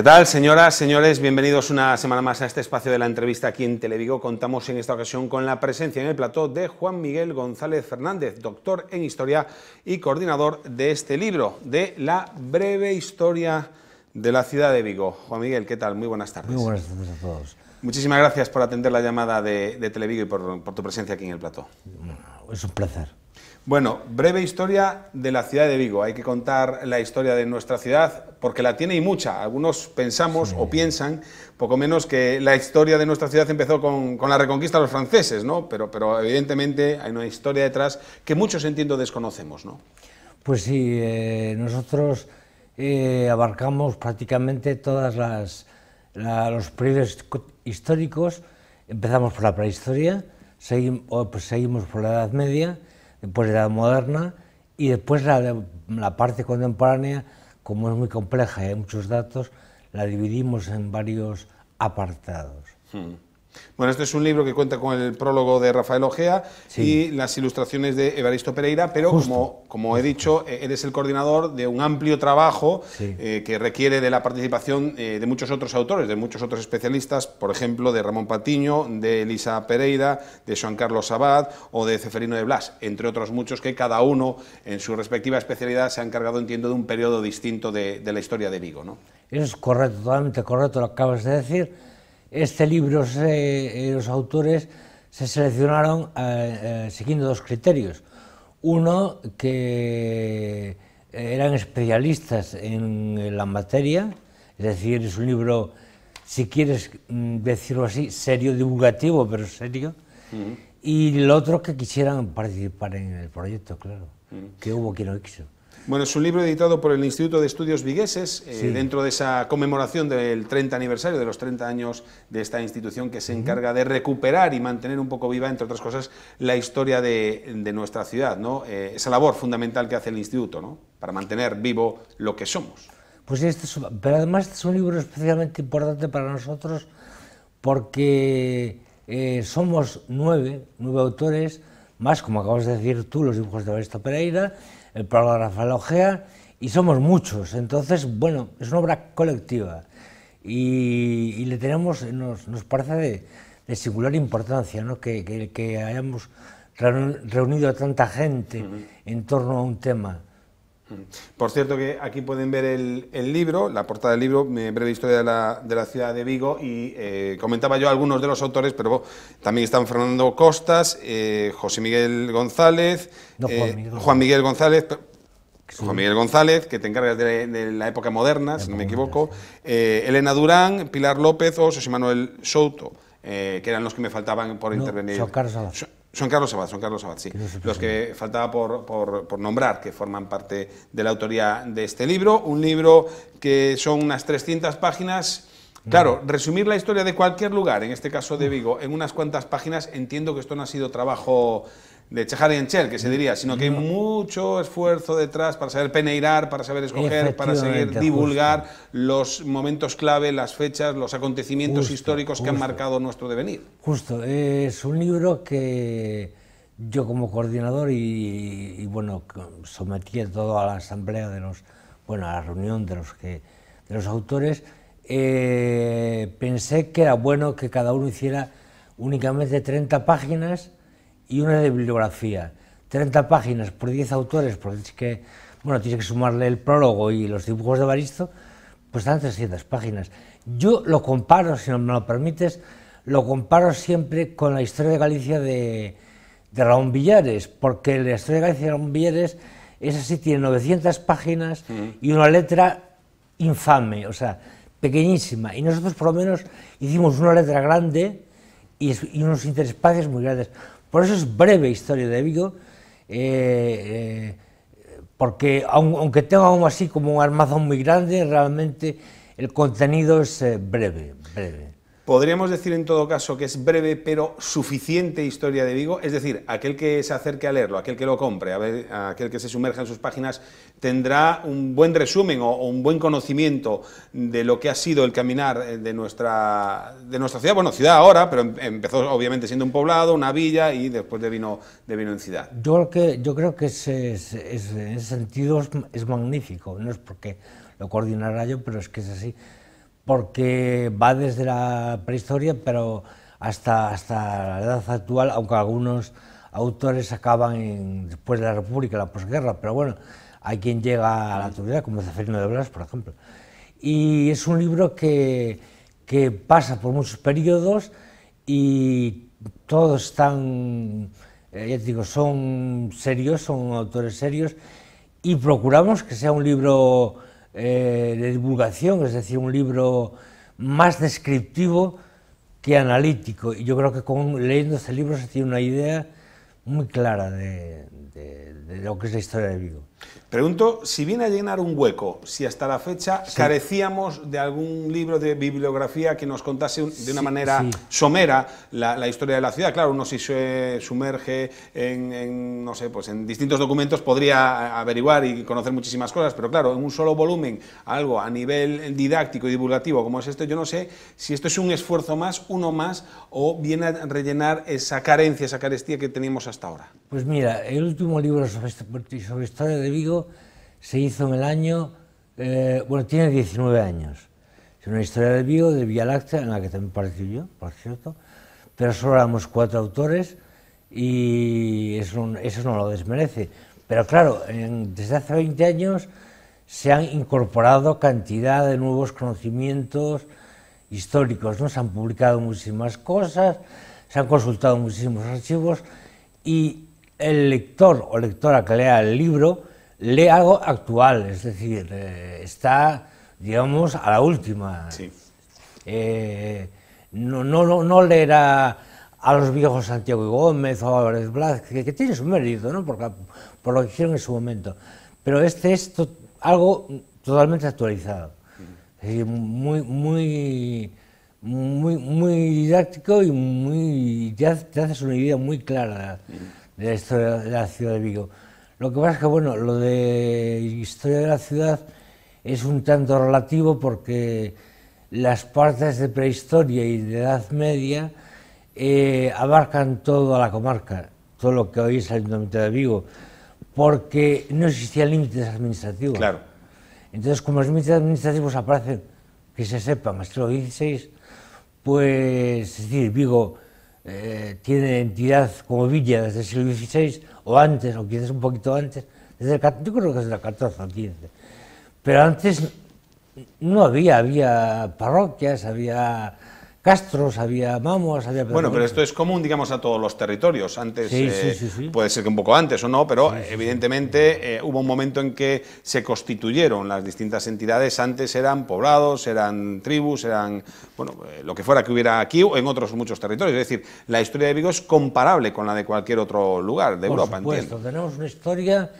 ¿Qué tal, señoras, señores? Bienvenidos una semana más a este espacio de la entrevista aquí en Televigo. Contamos en esta ocasión con la presencia en el plató de Juan Miguel González Fernández, doctor en historia y coordinador de este libro, de la breve historia de la ciudad de Vigo. Juan Miguel, ¿qué tal? Muy buenas tardes. Muy buenas tardes a todos. Muchísimas gracias por atender la llamada de, Televigo y por, por, tu presencia aquí en el plató. Es un placer. Bueno, breve historia de la ciudad de Vigo. Hay que contar la historia de nuestra ciudad porque la tiene y mucha. Algunos pensamos o piensan, poco menos, que la historia de nuestra ciudad empezó con, la reconquista de los franceses, ¿no? Pero, pero evidentemente hay una historia detrás que muchos, entiendo, desconocemos, ¿no? Pues sí, eh, nosotros eh, abarcamos prácticamente todas los periodos históricos. Empezamos por la prehistoria, pues, seguimos por la Edad Media después la moderna y después la, la parte contemporánea, como es muy compleja y hay muchos datos, la dividimos en varios apartados. Hmm. Bueno, este es un libro que cuenta con el prólogo de Rafael Ojea y las ilustraciones de Evaristo Pereira, pero como, he dicho, eres eh, es el coordinador de un amplio trabajo eh, que requiere de la participación eh, de muchos otros autores, de muchos otros especialistas, por ejemplo, de Ramón Patiño, de Elisa Pereira, de Juan Carlos Abad o de Ceferino de Blas, entre otros muchos que cada uno en su respectiva especialidad se ha encargado, entiendo, de un periodo distinto de, la historia de Vigo. es correcto, totalmente correcto lo que acabas de decir este libro, eh, los autores se seleccionaron eh, eh, siguiendo dos criterios. Uno, que eran especialistas en la materia, es decir, es un libro, si quieres mm, decirlo así, serio, divulgativo, pero serio. Y el otro, que quisieran participar en el proyecto, claro, que hubo quien lo hizo. Bueno, es un libro editado por el Instituto de Estudios Vigueses, eh, dentro de esa conmemoración del 30 aniversario, de los 30 años de esta institución que se encarga de recuperar y mantener un poco viva, entre otras cosas, la historia de, nuestra ciudad, ¿no? Eh, esa labor fundamental que hace el Instituto, ¿no? Para mantener vivo lo que somos. Pues este pero además es un libro especialmente importante para nosotros porque eh, somos nueve, nueve autores, más, como acabas de decir tú, los dibujos de Evaristo Pereira, el programa la y somos muchos, entonces, bueno, es una obra colectiva y, le tenemos, nos, nos parece de, singular importancia ¿no? que, que, hayamos reunido a tanta gente en torno a un tema. Por cierto que aquí pueden ver el, libro, la portada del libro, Breve Historia de la, de la Ciudad de Vigo, y eh, comentaba yo algunos de los autores, pero también están Fernando Costas, eh, José Miguel González, eh, Juan, Miguel. González, Juan Miguel González, que te encargas de, la época moderna, si no me equivoco, Elena Durán, Pilar López o José Manuel Souto, que eran los que me faltaban por intervenir. Son Carlos Abad, son Carlos Abad, sí. Los que faltaba por, por, nombrar, que forman parte de la autoría de este libro. Un libro que son unas 300 páginas. Claro, resumir la historia de cualquier lugar, en este caso de Vigo, en unas cuantas páginas, entiendo que esto no ha sido trabajo de Chejar y Enchel, que se mm. diría, sino que hay mm. mucho esfuerzo detrás para saber peneirar, para saber escoger, para saber divulgar los momentos clave, las fechas, los acontecimientos históricos que han marcado nuestro devenir. Justo, es un libro que yo como coordinador y, bueno, sometí todo a la asamblea de los, bueno, a la reunión de los, que, de los autores, eh, pensé que era bueno que cada uno hiciera únicamente 30 páginas, y una de bibliografía. 30 páginas por 10 autores, porque que, bueno, tienes que sumarle el prólogo y los dibujos de Baristo, pues dan 300 páginas. Yo lo comparo, si no me lo permites, lo comparo siempre con la historia de Galicia de, de Raúl Villares, porque la historia de Galicia de Raúl Villares, es así, tiene 900 páginas y una letra infame, o sea, pequeñísima. Y nosotros por lo menos hicimos una letra grande y, y unos interespacios muy grandes. Por eso es breve historia de Vigo, eh, eh, porque aunque tenga aún así como un armazón muy grande, realmente el contenido es eh, breve, breve. Podríamos decir en todo caso que es breve pero suficiente historia de Vigo, es decir, aquel que se acerque a leerlo, aquel que lo compre, aquel que se sumerja en sus páginas, tendrá un buen resumen o, un buen conocimiento de lo que ha sido el caminar eh, de nuestra, de nuestra ciudad, bueno, ciudad ahora, pero em, empezó obviamente siendo un poblado, una villa y después de vino, en ciudad. Yo, creo que es, en ese sentido es, magnífico, no es porque lo coordinara yo, pero es que es así porque va desde la prehistoria, pero hasta, hasta la edad actual, aunque algunos autores acaban en, después de la República, la posguerra, pero bueno, hay quien llega a la actualidad, como Zeferino de Blas, por ejemplo. Y es un libro que, que pasa por muchos periodos y todos están, eh, ya te digo, son serios, son autores serios, y procuramos que sea un libro eh, de divulgación, es decir, un libro más descriptivo que analítico. Y yo creo que leyendo este libro se tiene una idea muy clara de, de lo que es la historia de Vigo. Pregunto si viene a llenar un hueco, si hasta la fecha carecíamos de algún libro de bibliografía que nos contase de una manera somera la, historia de la ciudad. Claro, uno si se sumerge en, no sé, pues en distintos documentos podría averiguar y conocer muchísimas cosas, pero claro, en un solo volumen, algo a nivel didáctico y divulgativo como es esto, yo no sé si esto es un esfuerzo más, uno más, o viene a rellenar esa carencia, esa carestía que teníamos hasta ahora. Pues mira, el último libro sobre, historia de Vigo se hizo en el año, eh, bueno, tiene 19 años. Es una historia de Vigo, de Vía Láctea, en la que también participo yo, por cierto, pero solo éramos cuatro autores y eso, no lo desmerece. Pero claro, desde hace 20 años se han incorporado cantidad de nuevos conocimientos históricos, ¿no? Se han publicado muchísimas cosas, se han consultado muchísimos archivos y el lector o lectora que lea el libro lee algo actual, es decir, eh, está, digamos, a la última. Eh, no, no, no leerá a los viejos Santiago y Gómez o Álvarez Blas, que, tiene su mérito, ¿no? Por, lo que hicieron en su momento. Pero este es algo totalmente actualizado. muy, muy, muy, muy didáctico y muy, te, haces una idea muy clara de la historia de la ciudad de Vigo. Lo que pasa es que, bueno, lo de historia de la ciudad es un tanto relativo porque las partes de prehistoria y de Edad Media eh, abarcan toda la comarca, todo lo que hoy es el Ayuntamiento de Vigo, porque no existían límites administrativos. Claro. Entonces, como los límites administrativos aparecen, que se sepan, maestro siglo XVI, pues, es decir, Vigo Eh, tiene entidad como Villa desde el siglo XVI o antes, o quizás un poquito antes, desde el, yo creo que desde la XIV o XV. Pero antes no había, había parroquias, había Castros, había mamuas, había... bueno, pero esto es común, digamos, a todos los territorios. Antes, eh, puede ser que un poco antes o no, pero evidentemente eh, hubo un momento en que se constituyeron las distintas entidades. Antes eran poblados, eran tribus, eran, bueno, eh, lo que fuera que hubiera aquí o en otros muchos territorios. Es decir, la historia de Vigo es comparable con la de cualquier otro lugar de Europa, supuesto, tenemos una historia,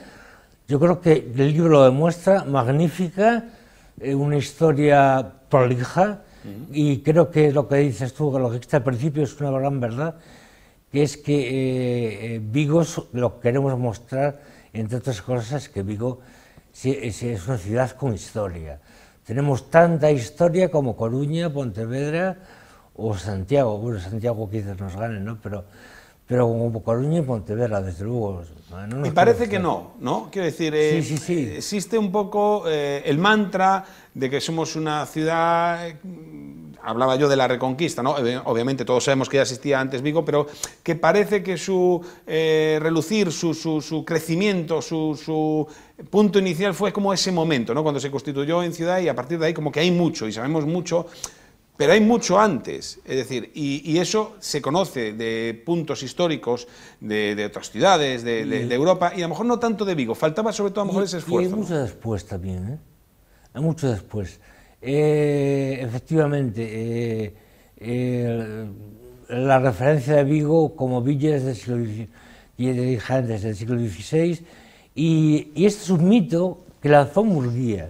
yo creo que el libro lo demuestra, magnífica, una historia prolija, y creo que lo que dices tú, que lo que dijiste al principio, es una gran verdad, que es que eh, eh, Vigo, lo queremos mostrar, entre otras cosas, que Vigo es una ciudad con historia. Tenemos tanta historia como Coruña, Pontevedra o Santiago. Bueno, Santiago quizás nos gane, ¿no? Pero pero como Coruña y Pontevedra, desde luego. y parece que no, ¿no? Quiero decir, sí, eh, existe un poco eh, el mantra de que somos una ciudad. Mm, hablaba yo de la reconquista, ¿no? Obviamente todos sabemos que ya existía antes Vigo, pero que parece que su eh, relucir, su, crecimiento, su, su punto inicial fue como ese momento, ¿no? Cuando se constituyó en ciudad y a partir de ahí como que hay mucho y sabemos mucho pero hay mucho antes, es decir, y, eso se conoce de puntos históricos de, otras ciudades, de, Europa, y a lo mejor no tanto de Vigo, faltaba sobre todo a lo mejor ese esfuerzo. Y hay mucho después también, ¿eh? Hay mucho después. Eh, efectivamente, eh, la referencia de Vigo como villa es del siglo XVI, siglo y, este es un mito que lanzó Murguía,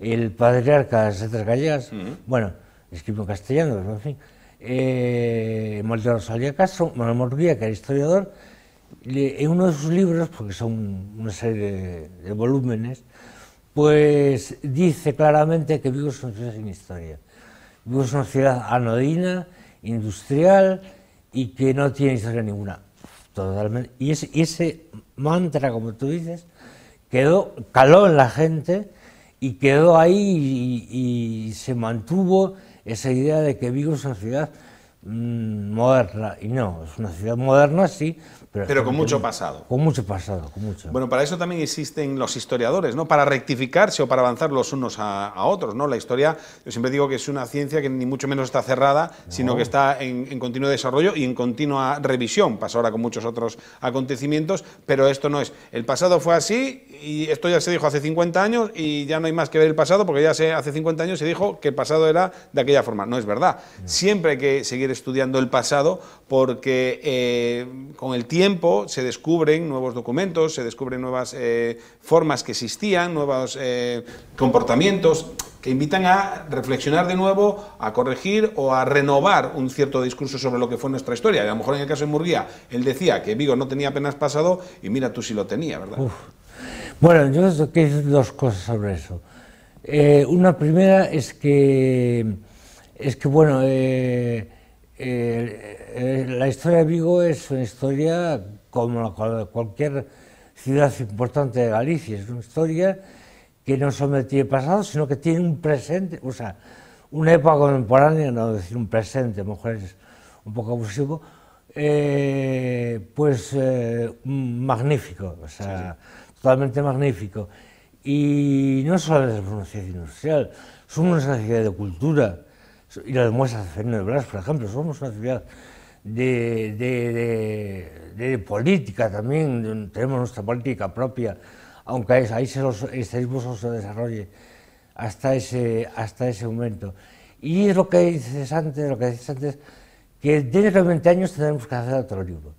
el patriarca de las Bueno, escribo en castellano, pero en fin. Eh, Morguía, que era historiador, en uno de sus libros, porque son una serie de, volúmenes, pues dice claramente que vivo en una ciudad sin historia. Vivo en una ciudad anodina, industrial y que no tiene historia ninguna. Totalmente. Y ese, mantra, como tú dices, quedó, caló en la gente y quedó ahí y se mantuvo esa idea de que Vigo es una ciudad mm, moderna. Y no, es una ciudad moderna, sí, pero, con mucho pasado. Con mucho pasado, con mucho. Bueno, para eso también existen los historiadores, ¿no? Para rectificarse o para avanzar los unos a, otros, ¿no? La historia, yo siempre digo que es una ciencia que ni mucho menos está cerrada, sino que está en, continuo desarrollo y en continua revisión. Pasa ahora con muchos otros acontecimientos, pero esto no es. El pasado fue así y esto ya se dijo hace 50 años y ya no hay más que ver el pasado porque ya se, hace 50 años se dijo que el pasado era de aquella forma. No es verdad. Siempre hay que seguir estudiando el pasado porque eh, con el tiempo se descubren nuevos documentos, se descubren nuevas eh, formas que existían, nuevos eh, comportamientos que invitan a reflexionar de nuevo, a corregir o a renovar un cierto discurso sobre lo que fue nuestra historia. a lo mejor en el caso de Murguía, él decía que Vigo no tenía apenas pasado y mira tú si lo tenía, ¿verdad? Bueno, yo que dos cosas sobre eso. Eh, una primera es que, es que bueno, eh, la historia de Vigo es una historia como la, de cualquier ciudad importante de Galicia, es una historia que no solamente tiene pasado, sino que tiene un presente, o sea, una época contemporánea, no decir un presente, a lo mejor es un poco abusivo, eh, pues eh, magnífico, o sea, totalmente magnífico. Y no solo es una ciudad industrial, somos una ciudad de cultura, y lo demuestra de Blas, por ejemplo, somos una ciudad de, de, de, política también, tenemos nuestra política propia, aunque ahí se los, el estadismo se desarrolle hasta ese, hasta ese momento. Y es lo que dices antes, lo que dices antes, que dentro de 20 años tenemos que hacer otro libro.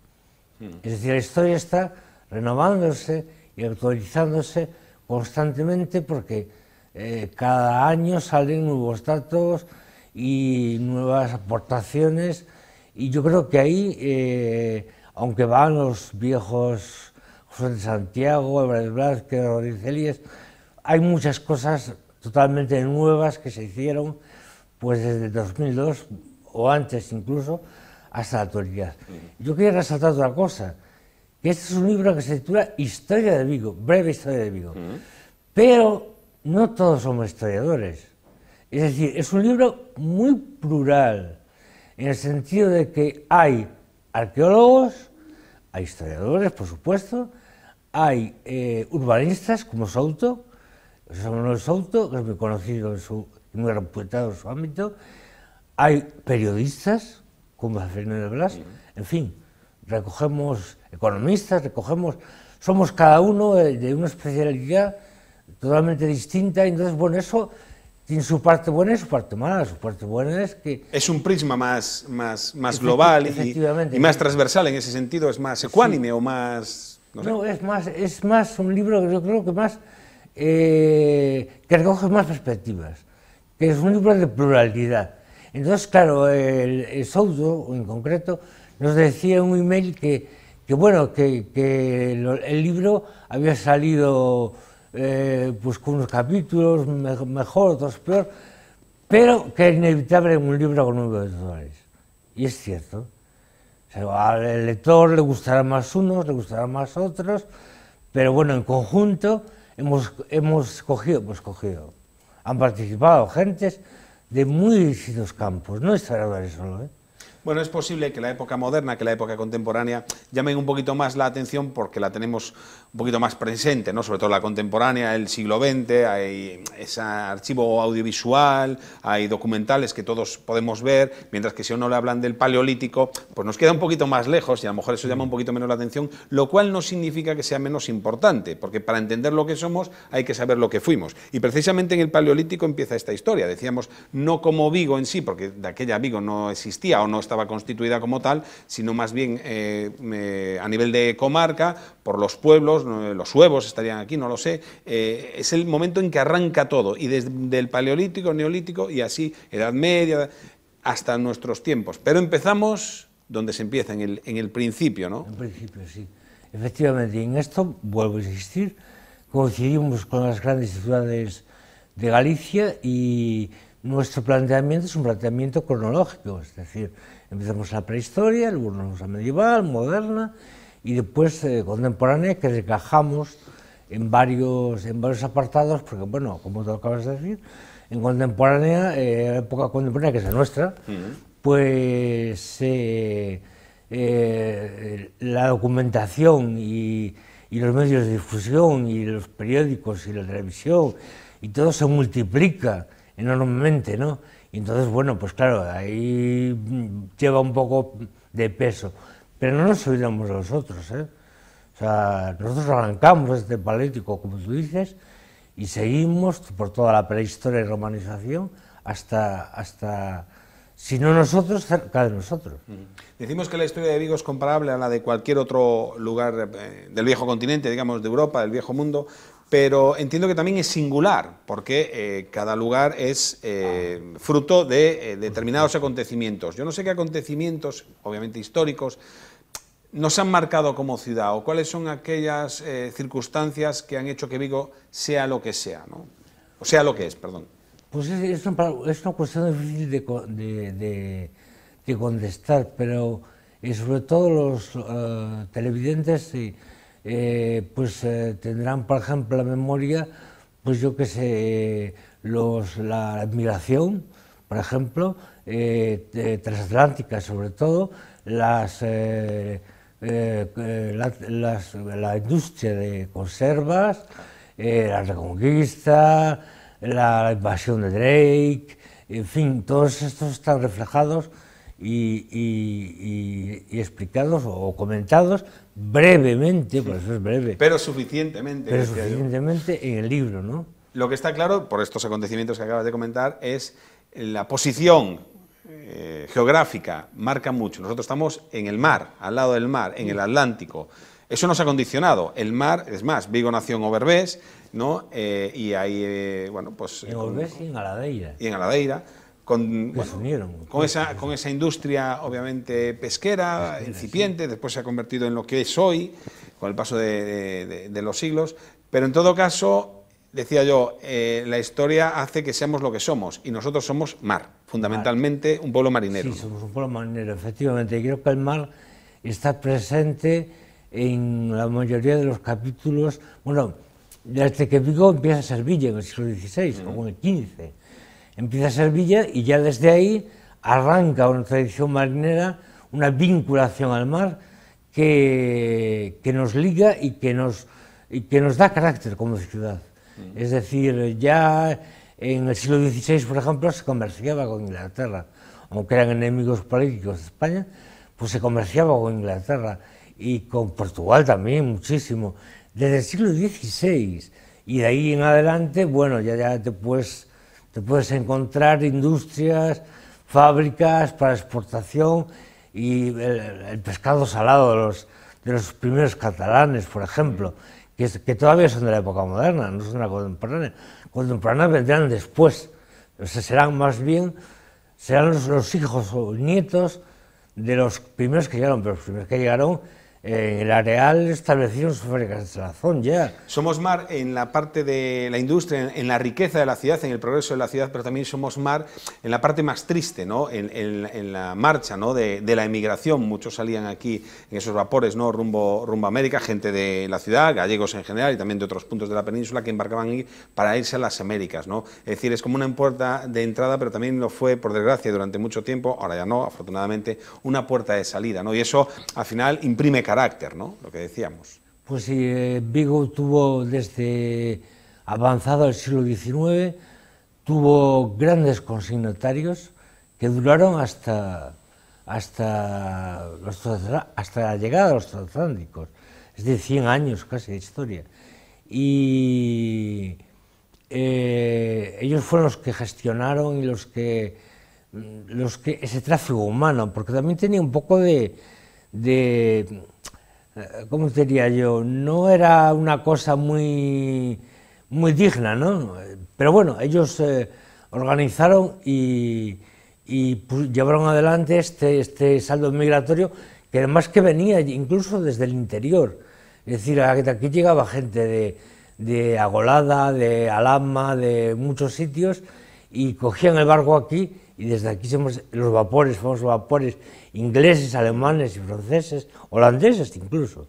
Hmm. Es decir, la historia está renovándose y actualizándose constantemente porque eh, cada año salen nuevos datos y nuevas aportaciones y yo creo que ahí, eh, aunque van los viejos José de Santiago, Álvarez que Rodríguez Elias, hay muchas cosas totalmente nuevas que se hicieron pues desde 2002 o antes incluso hasta la actualidad. Yo quería resaltar otra cosa, que este es un libro que se titula Historia de Vigo, breve historia de Vigo, pero no todos somos historiadores. Es decir, es un libro muy plural en el sentido de que hay arqueólogos, hay historiadores, por supuesto, hay eh, urbanistas como Souto, José Manuel Souto, que es muy conocido en su, y muy reputado en su ámbito, hay periodistas como Fernández Blas, en fin, recogemos economistas, recogemos, somos cada uno de, eh, de una especialidad totalmente distinta, entonces, bueno, eso tiene su parte buena y su parte mala. Su parte buena es que... Es un prisma más, más, más global y, y, más transversal en ese sentido, es más ecuánime o más... No, es, más, es más un libro que yo creo que más... Eh, que recoge más perspectivas, que es un libro de pluralidad. Entonces, claro, el, el en concreto, nos decía en un email que, que bueno, que, que el libro había salido eh, pues con unos capítulos mejor, otros peor, pero que es inevitable un libro con de Y es cierto. al lector le gustarán más unos, le gustarán más otros, pero bueno, en conjunto hemos, hemos cogido, hemos cogido. Han participado gentes de muy distintos campos, no es solo, ¿eh? Bueno, es posible que la época moderna, que la época contemporánea llamen un poquito más la atención porque la tenemos un poquito más presente, ¿no? sobre todo la contemporánea, el siglo XX, hay ese archivo audiovisual, hay documentales que todos podemos ver, mientras que si uno le hablan del paleolítico, pues nos queda un poquito más lejos y a lo mejor eso llama un poquito menos la atención, lo cual no significa que sea menos importante, porque para entender lo que somos hay que saber lo que fuimos. Y precisamente en el paleolítico empieza esta historia, decíamos, no como Vigo en sí, porque de aquella Vigo no existía o no estaba constituida como tal, sino más bien eh, eh, a nivel de comarca, por los pueblos, eh, los huevos estarían aquí, no lo sé, eh, es el momento en que arranca todo, y desde el paleolítico, neolítico y así, Edad Media, hasta nuestros tiempos. Pero empezamos donde se empieza, en el, en el principio, ¿no? En principio, sí. Efectivamente, en esto, vuelvo a insistir, coincidimos con las grandes ciudades de Galicia y nuestro planteamiento es un planteamiento cronológico, es decir, empezamos la prehistoria, luego nos vamos a medieval, moderna, y después eh, contemporánea que desgajamos en varios, en varios apartados, porque bueno, como tú acabas de decir, en contemporánea, eh, época contemporánea que es la nuestra, pues eh, eh, la documentación y, y los medios de difusión y los periódicos y la televisión y todo se multiplica enormemente, ¿no? Y entonces, bueno, pues claro, ahí mm, lleva un poco de peso pero no nos olvidamos nosotros. ¿eh? O nosotros arrancamos este palético como tú dices, y seguimos por toda la prehistoria y romanización hasta, hasta si no nosotros, cerca de nosotros. Decimos que la historia de Vigo es comparable a la de cualquier otro lugar eh, del viejo continente, digamos, de Europa, del viejo mundo, pero entiendo que también es singular, porque eh, cada lugar es eh, fruto de determinados acontecimientos. Yo no sé qué acontecimientos, obviamente históricos, nos han marcado como ciudad o cuáles son aquellas eh, circunstancias que han hecho que Vigo sea lo que sea, ¿no? O sea lo que es, perdón. Pues es, una, cuestión difícil de, contestar, pero eh, sobre todo los eh, televidentes pues tendrán, por ejemplo, la memoria, pues yo que sé, los, la, admiración... por ejemplo, transatlántica sobre todo, las... Eh, eh, la, industria de conservas, eh, la reconquista, la, invasión de Drake, en fin, todos estos están reflejados y, y explicados o comentados brevemente, por eso es breve. Pero suficientemente. Pero suficientemente en el libro, ¿no? Lo que está claro, por estos acontecimientos que acabas de comentar, es la posición eh, geográfica marca mucho. Nosotros estamos en el mar, al lado del mar, en el Atlántico. Eso nos ha condicionado. El mar, es más, Vigo nació en Overbés, ¿no? Eh, y ahí, eh, bueno, pues... En Overbés y en Aladeira. Y en Aladeira. Con, con, esa, con esa industria, obviamente, pesquera, incipiente, después se ha convertido en lo que es hoy, con el paso de los siglos. Pero en todo caso, decía yo, eh, la historia hace que seamos lo que somos y nosotros somos mar, fundamentalmente un pueblo marinero. Sí, somos un pueblo marinero, efectivamente. Creo que el mar está presente en la mayoría de los capítulos, bueno, desde que Vigo empieza a ser villa en el siglo XVI o en el XV. Empieza a ser villa y ya desde ahí arranca una tradición marinera, una vinculación al mar que, nos liga y que nos, y que nos da carácter como ciudad. Es decir, ya en el siglo XVI, por ejemplo, se comerciaba con Inglaterra, aunque eran enemigos políticos de España, pues se comerciaba con Inglaterra y con Portugal también muchísimo, desde el siglo XVI. Y de ahí en adelante, bueno, ya, ya te, puedes, encontrar industrias, fábricas para exportación y el, pescado salado de los, primeros catalanes, por ejemplo que, todavía son de la época moderna, no son de la contemporánea. vendrán después, se serán más bien serán los, los hijos o nietos de los primeros que llegaron, pero los primeros que llegaron ...el eh, la Real estableció su razón ya. Somos mar en la parte de la industria, en, la riqueza de la ciudad, en el progreso de la ciudad, pero también somos mar en la parte más triste, ¿no? en, la marcha ¿no? de, la emigración. Muchos salían aquí en esos vapores ¿no? rumbo, rumbo a América, gente de la ciudad, gallegos en general y también de otros puntos de la península que embarcaban para irse a las Américas. ¿no? Es decir, es como una puerta de entrada, pero también lo fue, por desgracia, durante mucho tiempo, ahora ya no, afortunadamente, una puerta de salida. ¿no? Y eso al final imprime ¿no? Lo que decíamos. Pues sí, eh, Vigo tuvo desde avanzado el siglo XIX, tuvo grandes consignatarios que duraron hasta, hasta, hasta la llegada de los transatlánticos, es de 100 años casi de historia. Y eh, ellos fueron los que gestionaron y los que, los que ese tráfico humano, porque también tenía un poco de eh, ¿cómo diría yo? No era una cosa muy, digna, ¿no? Pero bueno, ellos eh, organizaron y, llevaron adelante este, este saldo migratorio que además que venía incluso desde el interior. Es decir, aquí llegaba gente de, de Agolada, de Alhama, de muchos sitios y cogían el barco aquí y desde aquí somos los vapores, famosos vapores ingleses, alemanes y franceses, holandeses incluso,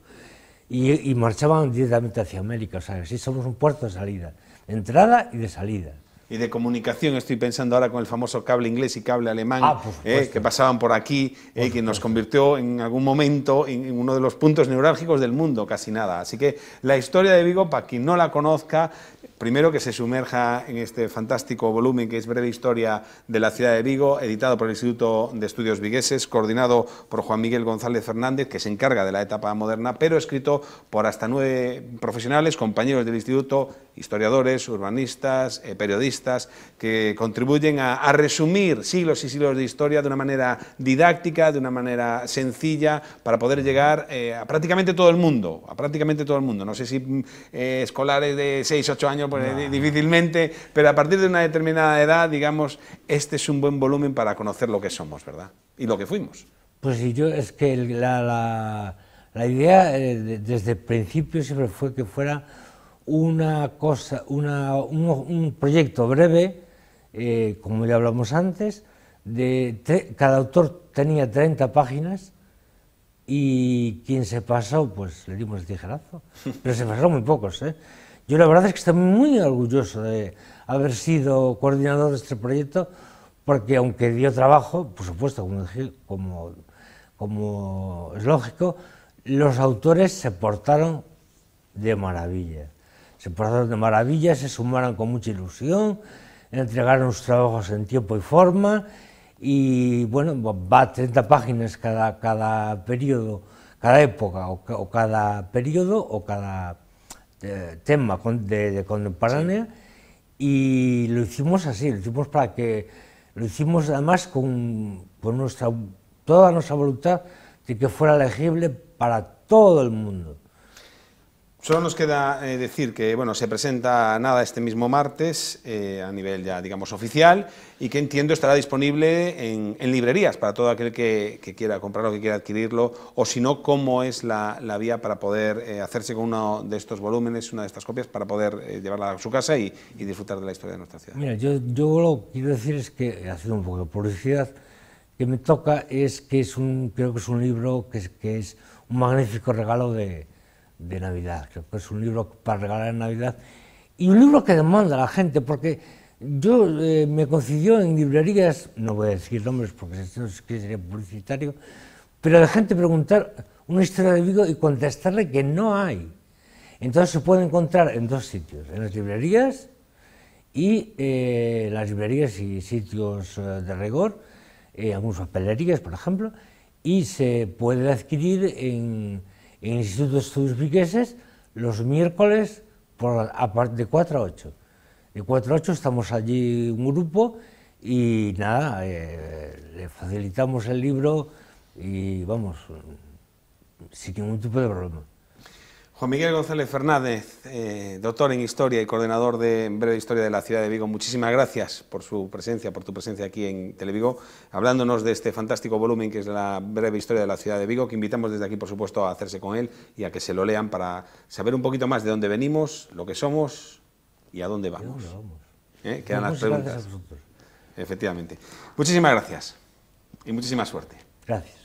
y, marchaban directamente hacia América, o sea, así somos un puerto de salida, de entrada y de salida. Y de comunicación, estoy pensando ahora con el famoso cable inglés y cable alemán ah, eh, que pasaban por aquí, y eh, que nos convirtió en algún momento en uno de los puntos neurálgicos del mundo, casi nada. Así que la historia de Vigo, para quien no la conozca, primero que se sumerja en este fantástico volumen que es Breve Historia de la Ciudad de Vigo, editado por el Instituto de Estudios Vigueses, coordinado por Juan Miguel González Fernández, que se encarga de la etapa moderna, pero escrito por hasta nueve profesionales, compañeros del Instituto, historiadores, urbanistas, eh, periodistas, que contribuyen a, resumir siglos y siglos de historia de una manera didáctica, de una manera sencilla, para poder llegar eh, a prácticamente todo el mundo, a prácticamente todo el mundo. No sé si mm, eh, escolares de 6, 8 años pues, difícilmente, pero a partir de una determinada edad, digamos, este es un buen volumen para conocer lo que somos, ¿verdad? Y lo que fuimos. Pues sí, yo es que la, la, idea eh, desde el principio siempre fue que fuera una cosa, una, un, proyecto breve, eh, como ya hablamos antes, de cada autor tenía 30 páginas y quien se pasó, pues le dimos el tijerazo, pero se pasaron muy pocos, ¿eh? Yo la verdad es que estoy muy orgulloso de haber sido coordinador de este proyecto, porque aunque dio trabajo, por supuesto, como, como, como es lógico, los autores se portaron de maravilla. Se portaron de maravilla, se sumaron con mucha ilusión, entregaron sus trabajos en tiempo y forma y bueno, va a 30 páginas cada, cada periodo, cada época o cada periodo o cada tema con, de, contemporánea y lo hicimos así, lo hicimos para que, lo hicimos además con, nuestra, toda nuestra voluntad de que fuera legible para todo el mundo. Solo nos queda eh, decir que bueno, se presenta nada este mismo martes eh, a nivel ya digamos oficial y que entiendo estará disponible en, librerías para todo aquel que, quiera comprarlo, que quiera adquirirlo o si no, cómo es la, vía para poder eh, hacerse con uno de estos volúmenes, una de estas copias para poder llevarla a su casa y, disfrutar de la historia de nuestra ciudad. Mira, yo, yo lo que quiero decir es que, haciendo un poco de publicidad, que me toca es que es un, creo que es un libro que es, que es un magnífico regalo de de Navidad. que es un libro para regalar en Navidad y un libro que demanda la gente, porque yo eh, me concidió en librerías, no voy a decir nombres porque sería publicitario, pero la gente preguntar una historia de Vigo y contestarle que no hay. Entonces se puede encontrar en dos sitios, en las librerías y eh, las librerías y sitios eh, de rigor, algunas papelerías, por ejemplo, y se puede adquirir en en el Instituto de Estudios Viqueses los miércoles por, de 4 a 8. De 4 a 8 estamos allí un grupo y nada, eh, le facilitamos el libro y vamos, sin ningún tipo de problema. Juan Miguel González Fernández, eh, doctor en Historia y coordinador de Breve Historia de la Ciudad de Vigo, muchísimas gracias por su presencia, por tu presencia aquí en Televigo, hablándonos de este fantástico volumen que es la Breve Historia de la Ciudad de Vigo, que invitamos desde aquí, por supuesto, a hacerse con él y a que se lo lean para saber un poquito más de dónde venimos, lo que somos y a dónde vamos. Dónde vamos? ¿Eh? Quedan las preguntas. Efectivamente. Muchísimas gracias y muchísima suerte. Gracias.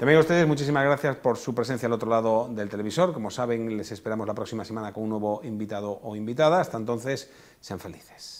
También a ustedes muchísimas gracias por su presencia al otro lado del televisor. Como saben, les esperamos la próxima semana con un nuevo invitado o invitada. Hasta entonces, sean felices.